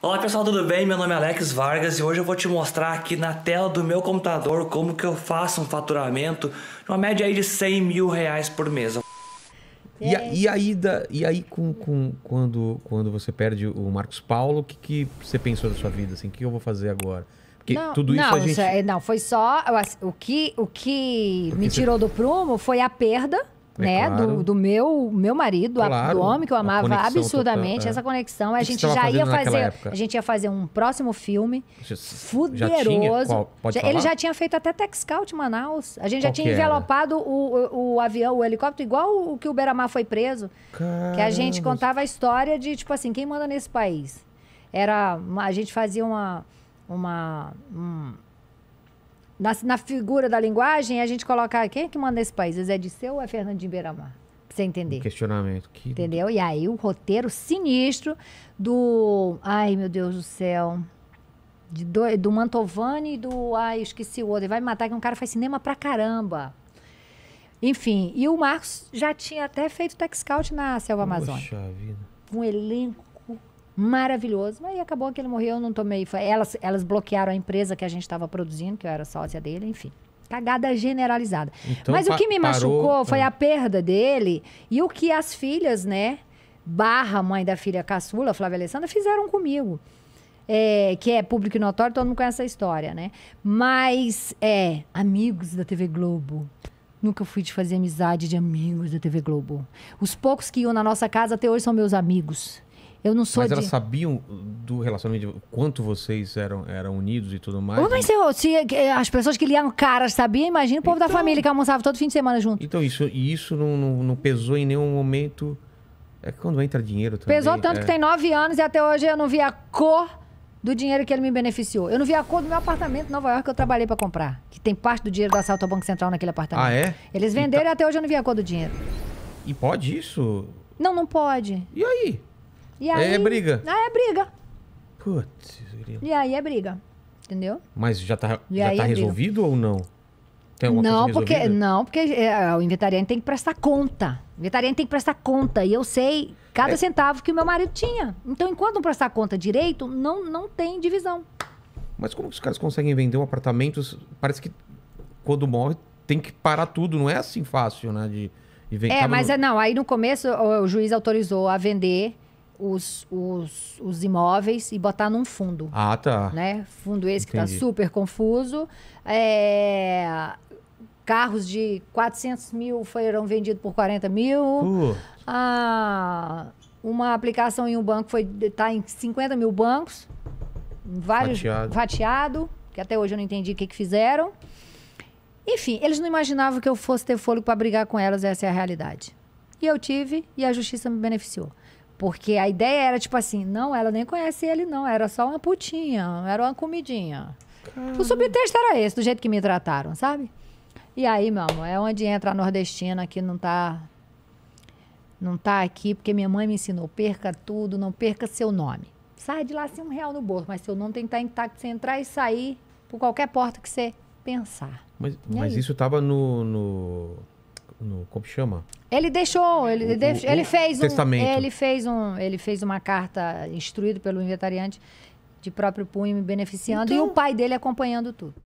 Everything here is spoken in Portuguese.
Olá pessoal, tudo bem? Meu nome é Alex Vargas e hoje eu vou te mostrar aqui na tela do meu computador como que eu faço um faturamento de uma média aí de 100 mil reais por mês. E, é. e aí, da, e aí com, com, quando, quando você perde o Marcos Paulo, o que, que você pensou da sua vida? Assim, o que eu vou fazer agora? Porque não, tudo isso não, a gente... É, não, foi só... O que, o que me tirou você... do prumo foi a perda é né? Claro. Do, do, meu, meu marido, claro, do homem que eu amava absurdamente. Total, é. essa conexão, a gente já ia fazer. A gente ia fazer um próximo filme Just, fuderoso. ele já tinha feito até Tech Scout Manaus. A gente já Qual tinha envelopado o, o, o, avião, o helicóptero, igual o que o Beramar foi preso. Caramba. Que a gente contava a história de, tipo assim, quem manda nesse país? Era. Uma, a gente fazia uma. uma um, na, na, figura da linguagem, a gente coloca quem é que manda nesse país? Zé Disseu ou é Fernandinho Beiramar? Pra você entender. Um questionamento. Que... Entendeu? E aí o roteiro sinistro do. Ai, meu Deus do céu. De do, do Mantovani e do. Ai, esqueci o outro. Ele vai me matar, que um cara faz cinema pra caramba. Enfim, e o Marcos já tinha até feito Tech Scout na Selva Amazônica. Poxa vida. Um elenco maravilhoso. Mas acabou que ele morreu, não tomei. Foi, elas, elas bloquearam a empresa que a gente estava produzindo, que eu era sócia dele, enfim. Cagada generalizada. Então, Mas o que me machucou parou, foi é. a perda dele e o que as filhas, né? Barra mãe da filha caçula, Flávia Alessandra, fizeram comigo. É, que é público e notório, todo mundo conhece essa história, né? Mas, é, amigos da TV Globo. Nunca fui de fazer amizade de amigos da TV Globo. Os poucos que iam na nossa casa até hoje são meus amigos. Eu não sou Mas de... elas sabiam do relacionamento, quanto vocês eram, eram unidos e tudo mais? Como mas se, se eh, as pessoas que liam caras sabiam, imagina o povo então... da família que almoçava todo fim de semana junto. Então, isso, isso não, não, não pesou em nenhum momento. É quando entra dinheiro também. Pesou tanto é... que tem nove anos e até hoje eu não vi a cor do dinheiro que ele me beneficiou. Eu não vi a cor do meu apartamento em Nova York que eu trabalhei para comprar. Que tem parte do dinheiro do assalto ao Banco Central naquele apartamento. Ah, é? Eles venderam e, então tá... e até hoje eu não vi a cor do dinheiro. E pode isso? Não, não pode. E aí? E aí, é briga. Aí ah, é briga. Putz, E aí é briga. Entendeu? Mas já tá, já tá é resolvido briga. ou não? Tem alguma não, coisa porque, não, porque é, ah, o inventariante tem que prestar conta. O inventariante tem que prestar conta. E eu sei cada é. centavo que o meu marido tinha. Então, enquanto não prestar conta direito, não, não tem divisão. Mas como os caras conseguem vender um apartamento? Parece que quando morre tem que parar tudo. Não é assim fácil, né? De, É, mas no... É, não. Aí no começo o, o juiz autorizou a vender os, os, os imóveis e botar num fundo. Ah, tá. Né? Fundo esse tá Entendi. que está super confuso. É, carros de 400 mil foram vendidos por 40 mil. Uh. Ah, uma aplicação em um banco foi está em 50 mil bancos. Vários fatiado. fatiado. que até hoje eu não entendi o que, que fizeram. Enfim, eles não imaginavam que eu fosse ter fôlego para brigar com elas, essa é a realidade. E eu tive, e a justiça me beneficiou. Porque a ideia era tipo assim, não, ela nem conhece ele não, era só uma putinha, era uma comidinha. Caramba. O subtexto era esse, do jeito que me trataram, sabe? E aí, meu amor, é onde entra a nordestina que não tá não tá aqui porque minha mãe me ensinou, perca tudo, não perca seu nome. Sai de lá sem assim, um real no bolso, mas seu nome tem que estar tá intacto, você entrar e sair por qualquer porta que você pensar. Mas, é mas isso tava no, no, no como chama? Ele deixou, ele, o, o, ele fez testamento. um, é, ele fez um, ele fez uma carta instruído pelo inventariante de próprio punho me beneficiando então... e o então pai dele acompanhando tudo.